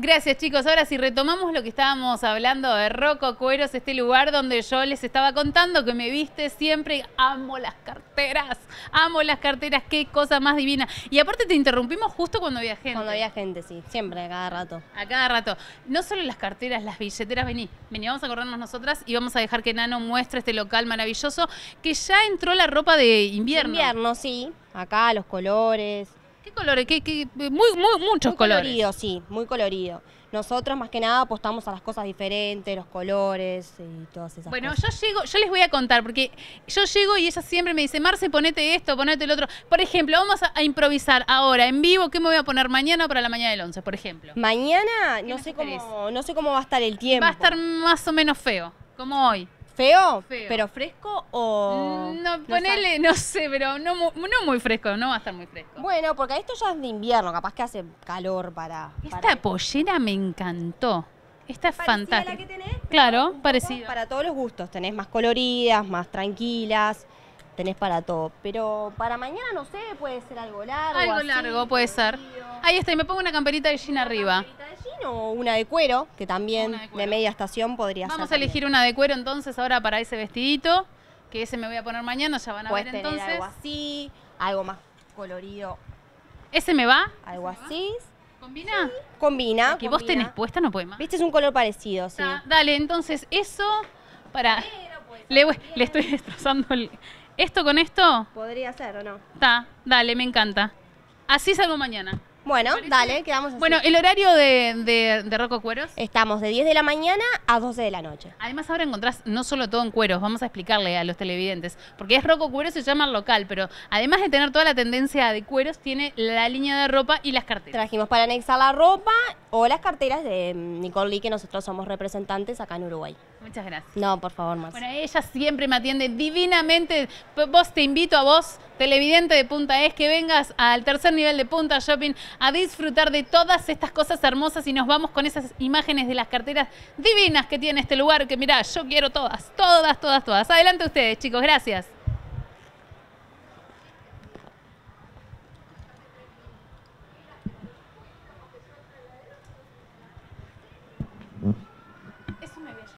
Gracias chicos. Ahora si retomamos lo que estábamos hablando de Rocco Cueros, este lugar donde yo les estaba contando que me viste siempre, amo las carteras, amo las carteras, qué cosa más divina. Y aparte te interrumpimos justo cuando había gente. Cuando había gente, sí, siempre, a cada rato. A cada rato. No solo las carteras, las billeteras, vení, vení, vamos a acordarnos nosotras y vamos a dejar que Nano muestre este local maravilloso que ya entró la ropa de invierno. invierno, sí. Acá los colores, colores? que Muy, muchos colores. sí, muy colorido. Nosotros más que nada apostamos a las cosas diferentes, los colores eh, y todas esas bueno, cosas. Bueno, yo llego, yo les voy a contar, porque yo llego y ella siempre me dice, Marce, ponete esto, ponete el otro. Por ejemplo, vamos a, improvisar ahora, en vivo, ¿qué me voy a poner mañana para la mañana del 11, por ejemplo? Mañana no sé, cómo, no sé cómo va a estar el tiempo. Va a estar más o menos feo, como hoy. ¿Feo? Feo. pero fresco o.? Mm, no, ponele, no, sé, pero no, muy fresco, no va a estar muy fresco. Bueno, porque esto ya es de invierno, capaz que hace calor para. Esta pollera me encantó. Esta es fantástica. la que tenés? Claro, parecida. Para todos los gustos. Tenés más coloridas, más tranquilas tenés para todo. Pero para mañana, no sé, puede ser algo largo. Algo largo, puede ser. Ahí está, y me pongo una camperita de jean arriba o una de cuero, que también de, media estación podría ser. Vamos a elegir una de cuero entonces ahora para ese vestidito, que ese me voy a poner mañana, ya van a ver entonces. Algo así, algo más colorido. ¿Ese me va? Algo así. ¿Combina? Combina. que vos tenés puesta no puede más. Viste, es un color parecido, sí. dale, entonces eso para. Le, le estoy destrozando ¿Esto con esto? Podría ser o no. Está, dale, me encanta. Así salgo mañana. Bueno, dale, quedamos así. Bueno, el horario de, de, de Rocco Cueros. Estamos de 10 de la mañana a 12 de la noche. Además, ahora encontrás no solo todo en cueros, vamos a explicarle a los televidentes, porque es Rocco Cueros, se llama local, pero además de tener toda la tendencia de cueros, tiene la línea de ropa y las carteras. Trajimos para anexar la ropa o las carteras de mm, Nicole Lee, que nosotros somos representantes acá en Uruguay. Muchas gracias. No, por favor, más. Bueno, ella siempre me atiende divinamente. Vos te invito a vos, televidente de Punta Es, que vengas al tercer nivel de Punta Shopping a disfrutar de todas estas cosas hermosas y nos vamos con esas imágenes de las carteras divinas que tiene este lugar, que mirá, yo quiero todas, todas, todas, todas. Adelante ustedes, chicos, gracias.